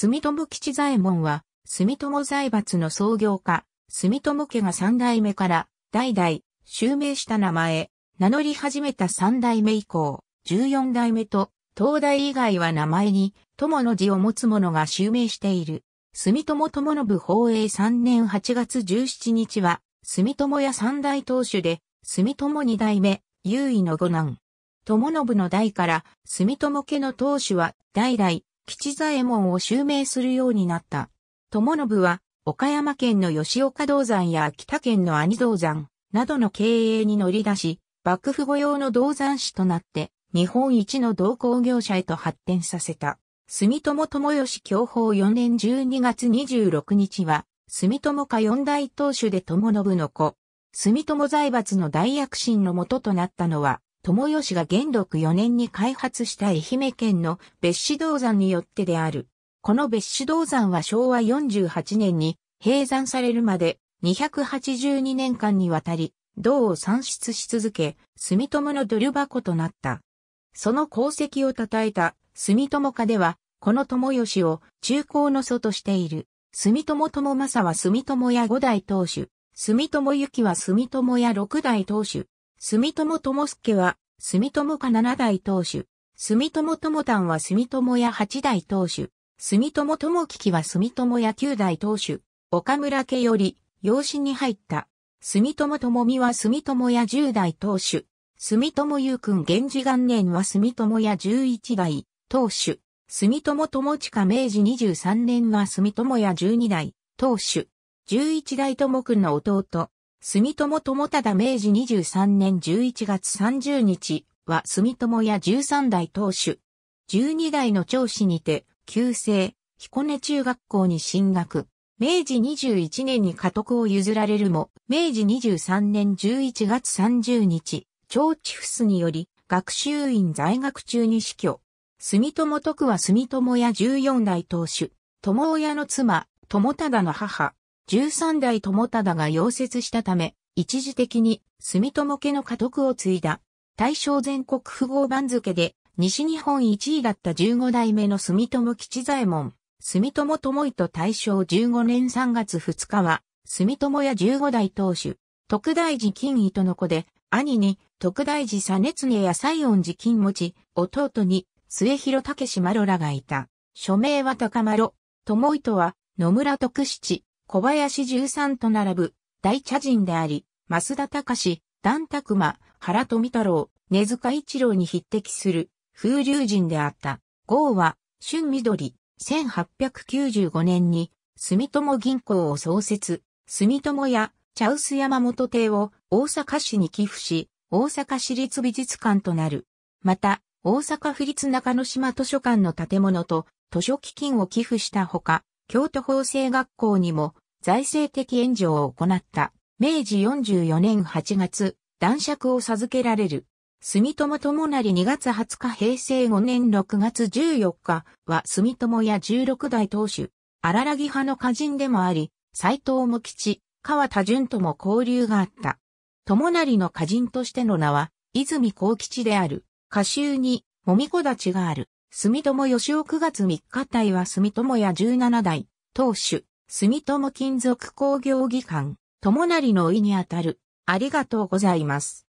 住友吉左衛門は、住友財閥の創業家、住友家が三代目から、代々、襲名した名前、名乗り始めた三代目以降、十四代目と、東大以外は名前に、友の字を持つ者が襲名している。住友友信法営3年8月17日は、住友屋三代当主で、住友二代目、優位の五男。友信の代から、住友家の当主は、代々、吉左衛門を襲名するようになった。友信は、岡山県の吉岡銅山や秋田県の兄銅山などの経営に乗り出し、幕府御用の銅山市となって、日本一の銅工業者へと発展させた。住友友義享保4年12月26日は、住友家四大当主で友信の子、住友財閥の大躍進のもととなったのは、友義が元禄4年に開発した愛媛県の別子銅山によってである。この別子銅山は昭和48年に閉山されるまで282年間にわたり、銅を産出し続け、住友のドル箱となった。その功績を称えた住友家では、この友義を中高の祖としている。住友友正は住友屋五代当主、住友幸は住友屋六代当主、住友友助は、住友家七代当主。住友友丹は住友屋八代当主。住友友吉は住友屋九代当主。岡村家より、養子に入った。住友友美は住友屋十代当主。住友友君源氏元年は住友屋十一代当主。住友友近明治二十三年は住友屋十二代、当主。十一代友君の弟、住友友忠明治23年11月30日は住友屋13代当主。12代の長子にて、旧姓、彦根中学校に進学。明治21年に家督を譲られるも、明治23年11月30日、長チ府スにより、学習院在学中に死去。住友徳は住友屋14代当主、友親の妻、友忠の母、13代友忠が溶接したため、一時的に住友家の家督を継いだ。大正全国富豪番付で西日本一位だった15代目の住友吉左衛門、住友智井と大正15年3月2日は、住友や15代当主、徳大寺金井との子で、兄に徳大寺熱常や西恩寺金持ち、弟に末広武志ロらがいた。署名は高麿、智井とは野村徳七、小林十三と並ぶ大茶人であり、増田隆、段拓馬、原富太郎、根塚一郎に匹敵する風流人であった。豪は、春緑、1895年に、住友銀行を創設、住友や茶臼山本邸を大阪市に寄付し、大阪市立美術館となる。また、大阪府立中野島図書館の建物と図書基金を寄付したほか、京都法制学校にも財政的援助を行った。明治44年8月、男爵を授けられる。住友友成2月20日平成5年6月14日は住友や16代当主、荒らぎ派の歌人でもあり、斎藤無吉、川田淳とも交流があった。友成の歌人としての名は、泉幸吉である。歌集に、もみこ立ちがある。住友義雄9月3日隊は住友屋17代、当主、住友金属工業技官、友成の意にあたる。ありがとうございます。